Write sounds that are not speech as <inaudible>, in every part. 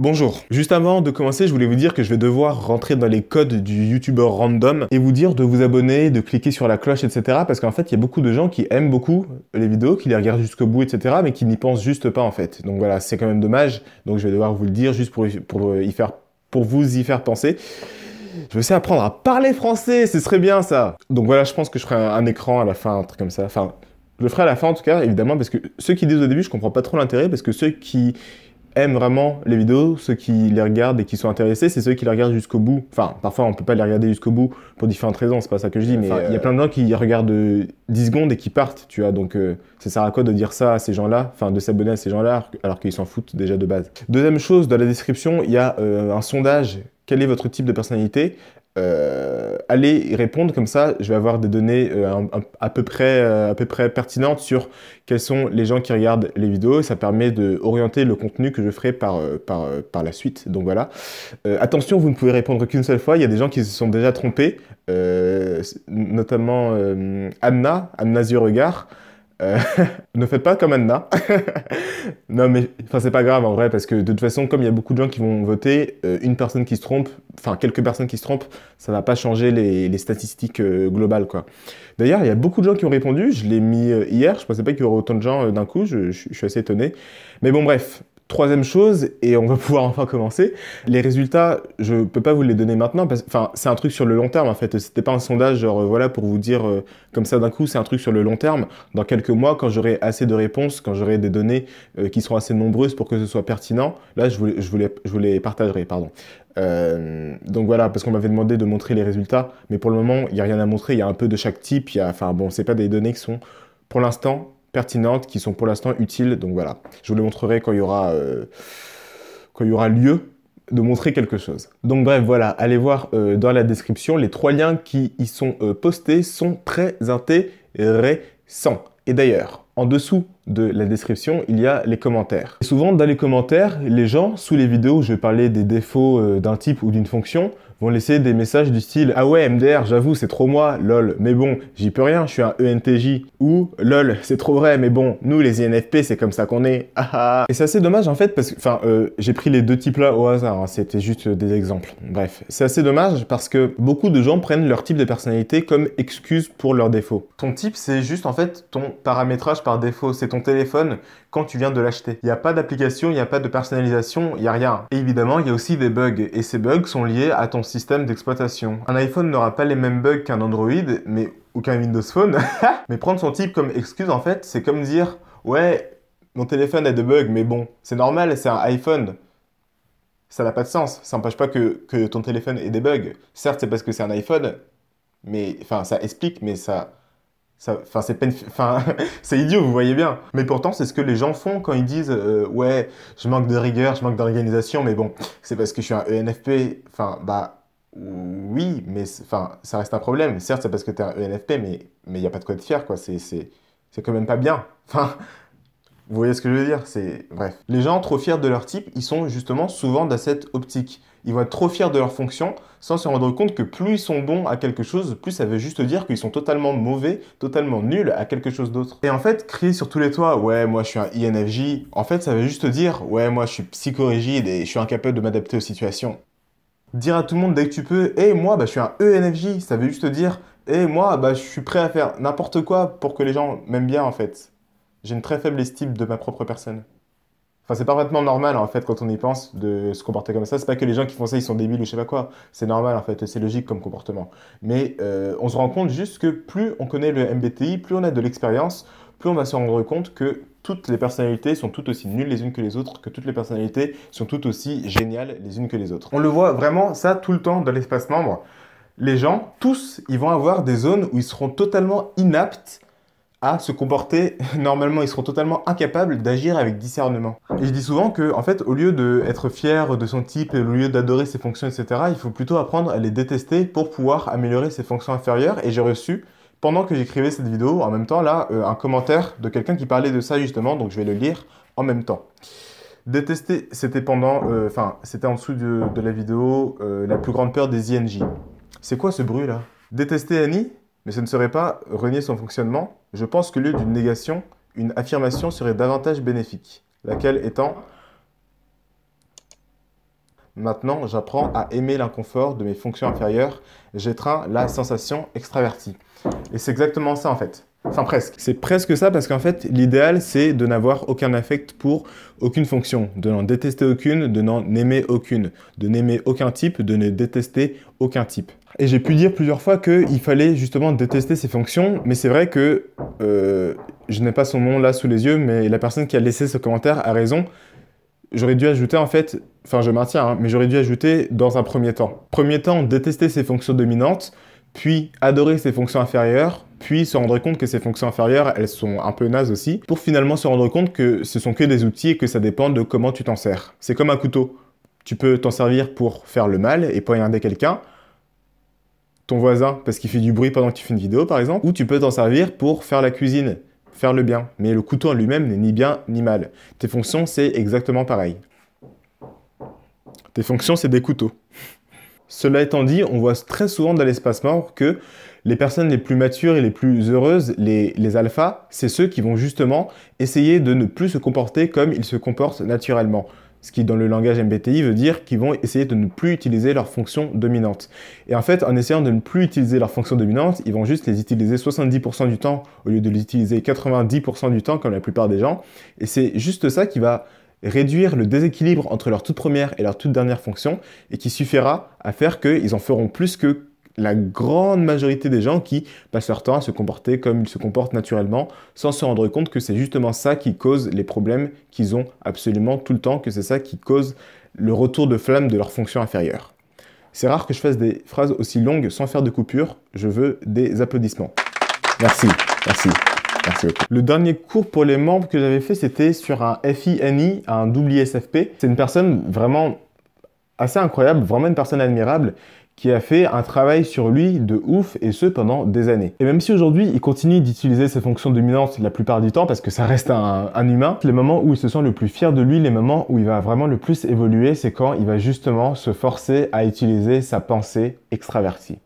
Bonjour. Juste avant de commencer, je voulais vous dire que je vais devoir rentrer dans les codes du youtubeur random et vous dire de vous abonner, de cliquer sur la cloche, etc. Parce qu'en fait, il y a beaucoup de gens qui aiment beaucoup les vidéos, qui les regardent jusqu'au bout, etc. mais qui n'y pensent juste pas en fait. Donc voilà, c'est quand même dommage. Donc je vais devoir vous le dire juste pour, pour, y faire, pour vous y faire penser. Je vais essayer apprendre à parler français, ce serait bien ça. Donc voilà, je pense que je ferai un, un écran à la fin, un truc comme ça. Enfin, je le ferai à la fin en tout cas, évidemment, parce que ceux qui disent au début, je comprends pas trop l'intérêt, parce que ceux qui aiment vraiment les vidéos, ceux qui les regardent et qui sont intéressés, c'est ceux qui les regardent jusqu'au bout. Enfin, parfois on peut pas les regarder jusqu'au bout pour différentes raisons, c'est pas ça que je dis, mais il y a euh, plein de gens qui regardent 10 euh, secondes et qui partent, tu vois. Donc c'est euh, ça sert à quoi de dire ça à ces gens-là, enfin de s'abonner à ces gens-là alors qu'ils s'en foutent déjà de base. Deuxième chose, dans la description, il y a un sondage quel est votre type de personnalité euh, Allez y répondre comme ça, je vais avoir des données euh, à, peu près, euh, à peu près pertinentes sur quels sont les gens qui regardent les vidéos. Ça permet d'orienter le contenu que je ferai par, la suite. Donc voilà. attention, vous ne pouvez répondre qu'une seule fois. Il y a des gens qui se sont déjà trompés, notamment Anna, Anna euh, <laughs> ne faites pas comme Anna. <laughs> non, mais enfin, c'est pas grave en vrai, parce que de toute façon, comme il y a beaucoup de gens qui vont voter, euh, une personne qui se trompe, enfin quelques personnes qui se trompent, ça va pas changer les, statistiques euh, globales, quoi. D'ailleurs, il y a beaucoup de gens qui ont répondu. Je l'ai mis hier. Je pensais pas qu'il y aurait autant de gens d'un coup. je, suis assez étonné. Mais bon, bref, Troisième chose, et on va <laughs> pouvoir enfin commencer, les résultats, je ne peux pas vous les donner maintenant, parce enfin, c'est un truc sur le long terme en fait, c'était pas un sondage genre euh, voilà pour vous dire euh, comme ça d'un coup, c'est un truc sur le long terme. Dans quelques mois, quand j'aurai assez de réponses, quand j'aurai des données euh, qui seront assez nombreuses pour que ce soit pertinent, là je vous, je voulais je partagerai, pardon. donc voilà, parce qu'on m'avait demandé de montrer les résultats, mais pour le moment, il n'y a rien à montrer, il y a un peu de chaque type, il y a, enfin bon, c'est pas des données qui sont pour l'instant pertinentes qui sont pour l'instant utiles. Donc voilà, je vous les montrerai quand il y aura, euh, quand il y aura lieu de montrer quelque chose. Donc bref, voilà, allez voir euh, dans la description, les trois liens qui y sont euh, postés sont très intéressants. Et d'ailleurs, en dessous de la description, il y a les commentaires. Et souvent, dans les commentaires, les gens, sous les vidéos où je vais parler des défauts euh, d'un type ou d'une fonction, vont laisser des messages du style Ah ouais, MDR, j'avoue, c'est trop moi, lol, mais bon, j'y peux rien, je suis un ENTJ. Ou lol, c'est trop vrai, mais bon, nous les INFP, c'est comme ça qu'on est. Ah, ah, ah. Et c'est assez dommage en fait, parce que, enfin, euh, j'ai pris les deux types là au hasard, hein, c'était juste des exemples. Bref, c'est assez dommage parce que beaucoup de gens prennent leur type de personnalité comme excuse pour leurs défauts. Ton type, c'est juste en fait ton paramétrage par défaut, c'est ton téléphone quand tu viens de l'acheter. Il n'y a pas d'application, il n'y a pas de personnalisation, il n'y a rien. Et évidemment, il y a aussi des bugs, et ces bugs sont liés à ton système d'exploitation. Un iPhone n'aura pas les mêmes bugs qu'un Android, mais aucun Windows Phone. <laughs> mais prendre son type comme excuse, en fait, c'est comme dire, ouais, mon téléphone a des bugs, mais bon, c'est normal, c'est un iPhone ça n'a pas de sens. Ça n'empêche pas que, que, ton téléphone ait des bugs. Certes, c'est parce que c'est un iPhone, mais enfin, ça explique, mais ça, <laughs> Enfin, c'est idiot, vous voyez bien. Mais pourtant, c'est ce que les gens font quand ils disent euh, ouais, je manque de rigueur, je manque d'organisation, mais bon, c'est parce que je suis un ENFP. Enfin, bah oui, mais enfin, ça reste un problème. Certes, c'est parce que t'es un ENFP, mais il y a pas de quoi te fier, quoi. C'est c'est quand même pas bien. Enfin, vous voyez ce que je veux dire C'est bref. Les gens trop fiers de leur type, ils sont justement souvent dans cette optique. Ils vont être trop fiers de leur fonction sans se rendre compte que plus ils sont bons à quelque chose, plus ça veut juste dire qu'ils sont totalement mauvais, totalement nuls à quelque chose d'autre. Et en fait, crier sur tous les toits, ouais, moi je suis un INFJ, en fait ça veut juste dire, ouais, moi je suis psychorigide et je suis incapable de m'adapter aux situations. Dire à tout le monde dès que tu peux, Eh, moi bah, je suis un ENFJ, ça veut juste dire, Eh, moi bah, je suis prêt à faire n'importe quoi pour que les gens m'aiment bien en fait j'ai une très faible estime de ma propre personne. Enfin, c'est parfaitement normal, en fait, quand on y pense, de se comporter comme ça. C'est pas que les gens qui font ça, ils sont débiles ou je sais pas quoi. C'est normal, en fait, c'est logique comme comportement. Mais euh, on se rend compte juste que plus on connaît le MBTI, plus on a de l'expérience, plus on va se rendre compte que toutes les personnalités sont toutes aussi nulles les unes que les autres, que toutes les personnalités sont toutes aussi géniales les unes que les autres. On le voit vraiment ça tout le temps dans l'espace membre. Les gens, tous, ils vont avoir des zones où ils seront totalement inaptes à se comporter <laughs> normalement. Ils seront totalement incapables d'agir avec discernement. Et je dis souvent que, en fait, au lieu d'être fier de son type et au lieu d'adorer ses fonctions, etc., il faut plutôt apprendre à les détester pour pouvoir améliorer ses fonctions inférieures. Et j'ai reçu, pendant que j'écrivais cette vidéo, en même temps, là, euh, un commentaire de quelqu'un qui parlait de ça justement, donc je vais le lire en même temps. Détester, c'était pendant, euh, enfin, c'était en dessous de, la vidéo, euh, la plus grande peur des INJ. C'est quoi ce bruit là Détester Annie, mais ce ne serait pas renier son fonctionnement, je pense que lieu d'une négation, une affirmation serait davantage bénéfique, laquelle étant Maintenant, j'apprends à aimer l'inconfort de mes fonctions inférieures, j'étreins la sensation extravertie. Et c'est exactement ça en fait presque. C'est presque ça parce qu'en fait l'idéal c'est de n'avoir aucun affect pour aucune fonction, de n'en détester aucune, de n'en aimer aucune, de n'aimer aucun type, de ne détester aucun type. Et j'ai pu dire plusieurs fois qu'il fallait justement détester ces fonctions, mais c'est vrai que euh, je n'ai pas son nom là sous les yeux, mais la personne qui a laissé ce commentaire a raison. J'aurais dû ajouter en fait, enfin je maintiens, hein, mais j'aurais dû ajouter dans un premier temps. Premier temps, détester ces fonctions dominantes, puis adorer ces fonctions inférieures, puis se rendre compte que ces fonctions inférieures, elles sont un peu nazes aussi, pour finalement se rendre compte que ce sont que des outils et que ça dépend de comment tu t'en sers. C'est comme un couteau. Tu peux t'en servir pour faire le mal et poignarder quelqu'un, ton voisin, parce qu'il fait du bruit pendant que tu fais une vidéo par exemple, ou tu peux t'en servir pour faire la cuisine, faire le bien. Mais le couteau en lui-même n'est ni bien ni mal. Tes fonctions, c'est exactement pareil. Tes fonctions, c'est des couteaux. Cela étant dit, on voit très souvent dans l'espace mort que les personnes les plus matures et les plus heureuses, les, les alphas, c'est ceux qui vont justement essayer de ne plus se comporter comme ils se comportent naturellement. Ce qui, dans le langage MBTI, veut dire qu'ils vont essayer de ne plus utiliser leurs fonctions dominantes. Et en fait, en essayant de ne plus utiliser leurs fonctions dominantes, ils vont juste les utiliser 70% du temps au lieu de les utiliser 90% du temps, comme la plupart des gens. Et c'est juste ça qui va réduire le déséquilibre entre leur toute première et leur toute dernière fonction et qui suffira à faire qu'ils en feront plus que la grande majorité des gens qui passent leur temps à se comporter comme ils se comportent naturellement sans se rendre compte que c'est justement ça qui cause les problèmes qu'ils ont absolument tout le temps, que c'est ça qui cause le retour de flamme de leur fonction inférieure. C'est rare que je fasse des phrases aussi longues sans faire de coupure, je veux des applaudissements. Merci, merci. Le dernier cours pour les membres que j'avais fait, c'était sur un FINI, un double ISFP. C'est une personne vraiment assez incroyable, vraiment une personne admirable qui a fait un travail sur lui de ouf et ce pendant des années. Et même si aujourd'hui il continue d'utiliser ses fonctions dominantes la plupart du temps parce que ça reste un, un, humain, les moments où il se sent le plus fier de lui, les moments où il va vraiment le plus évoluer, c'est quand il va justement se forcer à utiliser sa pensée extravertie.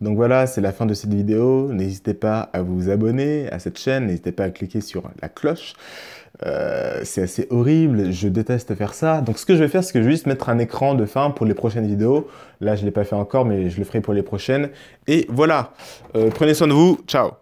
Donc voilà, c'est la fin de cette vidéo. N'hésitez pas à vous abonner à cette chaîne, n'hésitez pas à cliquer sur la cloche. Euh, c'est assez horrible, je déteste faire ça. Donc ce que je vais faire, c'est que je vais juste mettre un écran de fin pour les prochaines vidéos. Là, je ne l'ai pas fait encore, mais je le ferai pour les prochaines. Et voilà, euh, prenez soin de vous, ciao